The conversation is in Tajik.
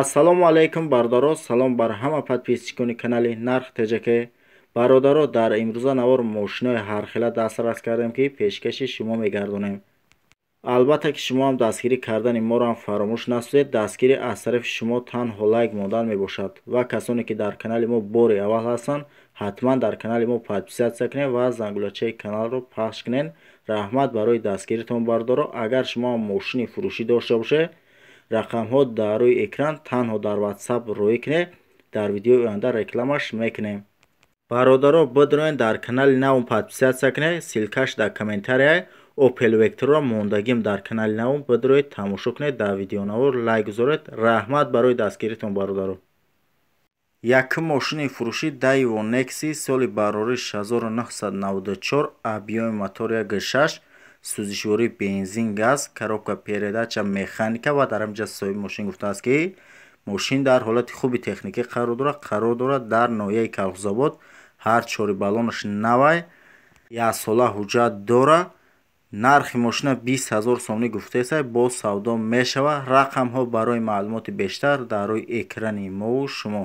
ассалому алайкум бародаро салом бар ҳама подписчикони канали нарх тежаке бародаро дар имрӯза навор мошинҳои ҳархела дастрас кардем ки пешкаши шумо мегардонем албатта ки шумоам дастгирӣ кардани моам фаромӯш насозед дастгирӣ аз тарафи шумо танҳо лайк модан мебошад ва касоне ки дар канали мо бори аввал ҳастанд ҳатман дар канали мо подписатсия кунед ва зангулачаи каналро пахш кунед раҳмат барои дастгиритон бардоро агар шумоам мошини фурӯшӣ дошта бошед рақамҳо дар рӯи экран танҳо дар ватсап рӯй кне дар видеои оянда рекламаш мекунем бародаро бидунед дар канали навум подписатсия кне силкаш дар комментарияи опел векторро мондагим дар канали навум бидуред тамошо кунед дар видеонавор лайк гузоред раҳмат барои дастгиритон бародаро якум мошини фурӯши дайвонекси соли барориш 1994 абёи мотори гшаш сузишвори бензин газ коробка передача механика ва дар ҳамҷа соҳиби мошин гуфтааст ки мошин дар ҳолати хуби техникӣ қарор дорад қарор дорад дар ноҳияи калғзобод ҳар чори балонаш навай яксола ҳуҷҷат дора нархи мошина бист ҳазор сомни гуфтеса бо савдо мешава рақамҳо барои маълумоти бештар дар рӯи экрани моу шумо